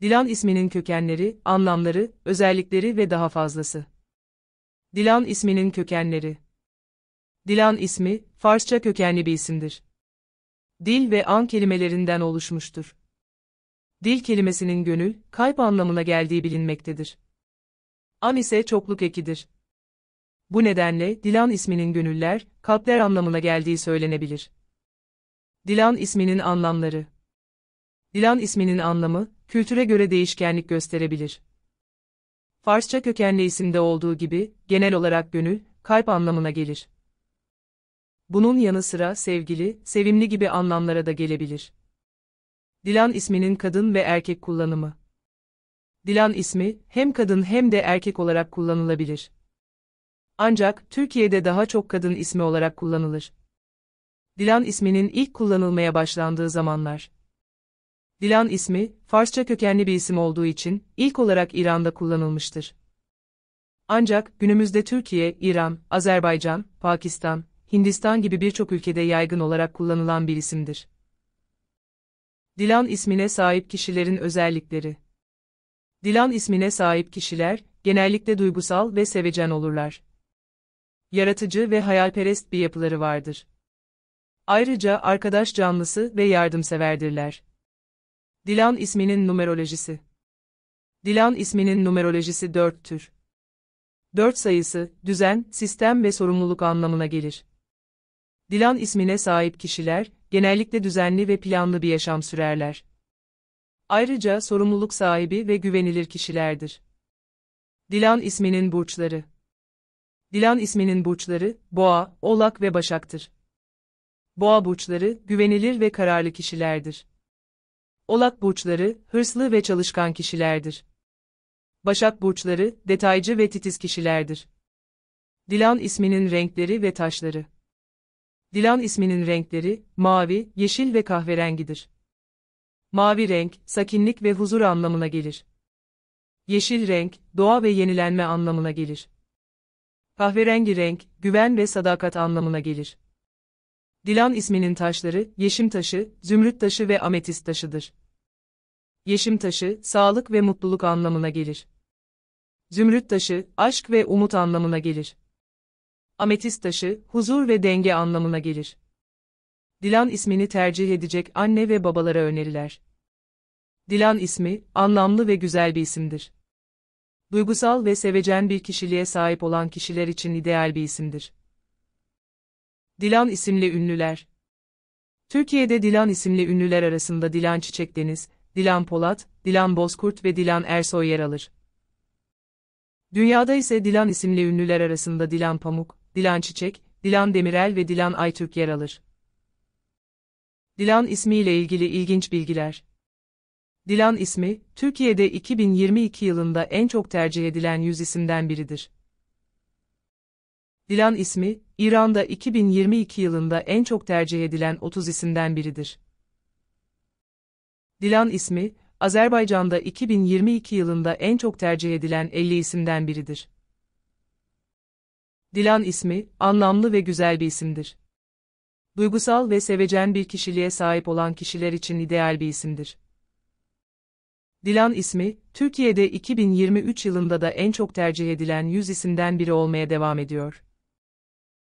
Dilan isminin kökenleri, anlamları, özellikleri ve daha fazlası. Dilan isminin kökenleri Dilan ismi, Farsça kökenli bir isimdir. Dil ve an kelimelerinden oluşmuştur. Dil kelimesinin gönül, kalp anlamına geldiği bilinmektedir. An ise çokluk ekidir. Bu nedenle Dilan isminin gönüller, kalpler anlamına geldiği söylenebilir. Dilan isminin anlamları Dilan isminin anlamı, kültüre göre değişkenlik gösterebilir. Farsça kökenli isimde olduğu gibi, genel olarak gönül, kalp anlamına gelir. Bunun yanı sıra sevgili, sevimli gibi anlamlara da gelebilir. Dilan isminin kadın ve erkek kullanımı. Dilan ismi, hem kadın hem de erkek olarak kullanılabilir. Ancak, Türkiye'de daha çok kadın ismi olarak kullanılır. Dilan isminin ilk kullanılmaya başlandığı zamanlar, Dilan ismi, Farsça kökenli bir isim olduğu için ilk olarak İran'da kullanılmıştır. Ancak günümüzde Türkiye, İran, Azerbaycan, Pakistan, Hindistan gibi birçok ülkede yaygın olarak kullanılan bir isimdir. Dilan ismine sahip kişilerin özellikleri Dilan ismine sahip kişiler, genellikle duygusal ve sevecen olurlar. Yaratıcı ve hayalperest bir yapıları vardır. Ayrıca arkadaş canlısı ve yardımseverdirler. Dilan isminin numerolojisi. Dilan isminin numerolojisi dörttür. Dört sayısı, düzen, sistem ve sorumluluk anlamına gelir. Dilan ismine sahip kişiler, genellikle düzenli ve planlı bir yaşam sürerler. Ayrıca sorumluluk sahibi ve güvenilir kişilerdir. Dilan isminin burçları. Dilan isminin burçları, Boğa, Oğlak ve Başak'tır. Boğa burçları, güvenilir ve kararlı kişilerdir. Olak burçları, hırslı ve çalışkan kişilerdir. Başak burçları, detaycı ve titiz kişilerdir. Dilan isminin renkleri ve taşları. Dilan isminin renkleri, mavi, yeşil ve kahverengidir. Mavi renk, sakinlik ve huzur anlamına gelir. Yeşil renk, doğa ve yenilenme anlamına gelir. Kahverengi renk, güven ve sadakat anlamına gelir. Dilan isminin taşları, yeşim taşı, zümrüt taşı ve ametist taşıdır. Yeşim taşı, sağlık ve mutluluk anlamına gelir. Zümrüt taşı, aşk ve umut anlamına gelir. Ametist taşı, huzur ve denge anlamına gelir. Dilan ismini tercih edecek anne ve babalara öneriler. Dilan ismi, anlamlı ve güzel bir isimdir. Duygusal ve sevecen bir kişiliğe sahip olan kişiler için ideal bir isimdir. Dilan isimli ünlüler. Türkiye'de Dilan isimli ünlüler arasında Dilan Çiçekdeniz, Dilan Polat, Dilan Bozkurt ve Dilan Ersoy yer alır. Dünyada ise Dilan isimli ünlüler arasında Dilan Pamuk, Dilan Çiçek, Dilan Demirel ve Dilan Aytürk yer alır. Dilan ismiyle ilgili ilginç bilgiler. Dilan ismi, Türkiye'de 2022 yılında en çok tercih edilen yüz isimden biridir. Dilan ismi, İran'da 2022 yılında en çok tercih edilen 30 isimden biridir. Dilan ismi, Azerbaycan'da 2022 yılında en çok tercih edilen 50 isimden biridir. Dilan ismi, anlamlı ve güzel bir isimdir. Duygusal ve sevecen bir kişiliğe sahip olan kişiler için ideal bir isimdir. Dilan ismi, Türkiye'de 2023 yılında da en çok tercih edilen 100 isimden biri olmaya devam ediyor.